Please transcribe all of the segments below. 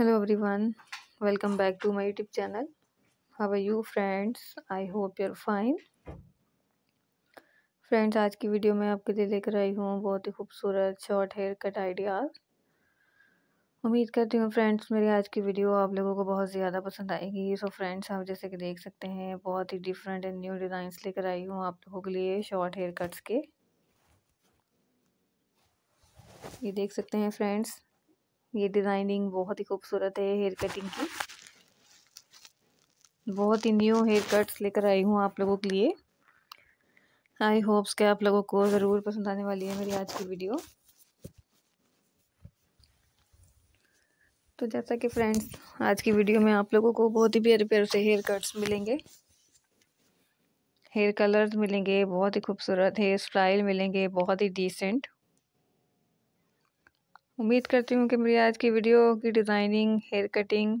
hello everyone welcome back to my YouTube channel how are you friends I hope you're fine friends आज की video में आपके लिए लेकर आई हूँ बहुत ही खूबसूरत शॉर्ट हेयर कट आइडियाज़ उम्मीद करती हूँ फ्रेंड्स मेरी आज की वीडियो आप लोगों को बहुत ज़्यादा पसंद आएगी सो फ्रेंड्स आप जैसे कि देख सकते हैं बहुत ही डिफरेंट एंड न्यू डिज़ाइंस लेकर आई हूँ आप लोगों के लिए शॉर्ट हेयर कट्स के ये देख सकते हैं फ्रेंड्स ये डिज़ाइनिंग बहुत ही खूबसूरत है हेयर कटिंग की बहुत ही न्यू हेयर कट्स लेकर आई हूँ आप लोगों के लिए आई होप्स के आप लोगों को ज़रूर पसंद आने वाली है मेरी आज की वीडियो तो जैसा कि फ्रेंड्स आज की वीडियो में आप लोगों को बहुत ही प्यारे प्यारे से हेयर कट्स मिलेंगे हेयर कलर्स मिलेंगे बहुत ही खूबसूरत हेयर स्टाइल मिलेंगे बहुत ही डिसेंट उम्मीद करती हूँ कि मेरी आज की वीडियो की डिज़ाइनिंग हेयर कटिंग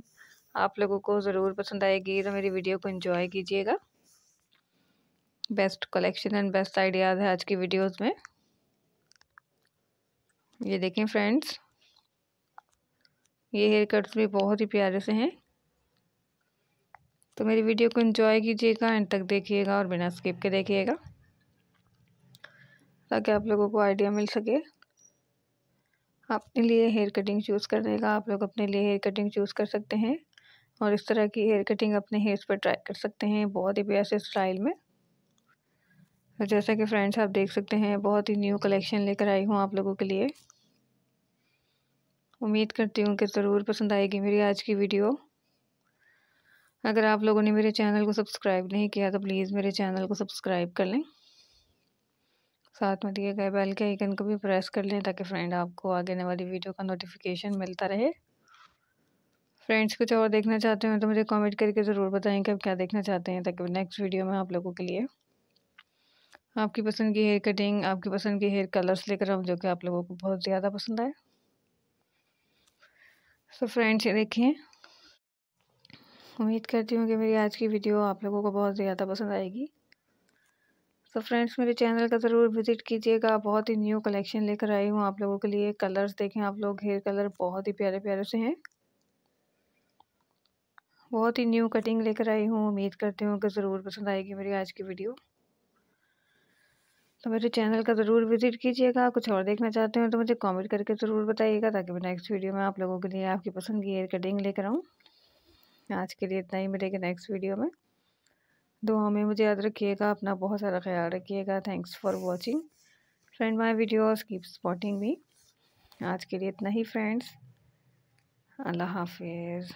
आप लोगों को ज़रूर पसंद आएगी तो मेरी वीडियो को एंजॉय कीजिएगा best collection and best ideas है आज की वीडियोस में ये देखें फ्रेंड्स ये हेयर कट्स भी बहुत ही प्यारे से हैं तो मेरी वीडियो को एंजॉय कीजिएगा एंड तक देखिएगा और बिना स्किप के देखिएगा ताकि आप लोगों को आइडिया मिल सके अपने लिए हेयर कटिंग चूज़ कर देगा आप लोग अपने लिए हेयर कटिंग चूज़ कर सकते हैं और इस तरह की हेयर कटिंग अपने हेयर्स पर ट्राई कर सकते हैं बहुत ही प्यासे स्टाइल में जैसा कि फ्रेंड्स आप देख सकते हैं बहुत ही न्यू कलेक्शन लेकर आई हूँ आप लोगों के लिए उम्मीद करती हूँ कि ज़रूर पसंद आएगी मेरी आज की वीडियो अगर आप लोगों ने मेरे चैनल को सब्सक्राइब नहीं किया तो प्लीज़ मेरे चैनल को सब्सक्राइब कर लें साथ में दिए गए बेल के आइकन को भी प्रेस कर लें ताकि फ्रेंड आपको आगे आने वाली वीडियो का नोटिफिकेशन मिलता रहे फ्रेंड्स कुछ और देखना चाहते हो तो मुझे कमेंट करके ज़रूर बताएं कि आप क्या देखना चाहते हैं ताकि नेक्स्ट वीडियो में आप लोगों के लिए आपकी पसंद की हेयर कटिंग आपकी पसंद के हेयर कलर्स लेकर आऊँ जो कि आप लोगों को बहुत ज़्यादा पसंद आए सो फ्रेंड्स ये देखें उम्मीद करती हूँ कि मेरी आज की वीडियो आप लोगों को बहुत ज़्यादा पसंद आएगी तो फ्रेंड्स मेरे चैनल का ज़रूर विज़िट कीजिएगा बहुत ही न्यू कलेक्शन लेकर आई हूँ आप लोगों के लिए कलर्स देखें आप लोग हेयर कलर बहुत ही प्यारे प्यारे से हैं बहुत ही न्यू कटिंग लेकर आई हूँ उम्मीद करती हूँ कि ज़रूर पसंद आएगी मेरी आज की वीडियो तो मेरे चैनल का ज़रूर विज़िट कीजिएगा कुछ और देखना चाहते हैं तो मुझे कॉमेंट करके ज़रूर बताइएगा ताकि मैं नेक्स्ट वीडियो में आप लोगों के लिए आपकी पसंद की हेयर कटिंग लेकर आऊँ आज के लिए इतना ही मिलेगा नेक्स्ट वीडियो में दुआ तो में मुझे याद रखिएगा अपना बहुत सारा ख्याल रखिएगा thanks for watching friend my videos keep spotting me आज के लिए इतना ही फ्रेंड्स अल्लाह हाफिज़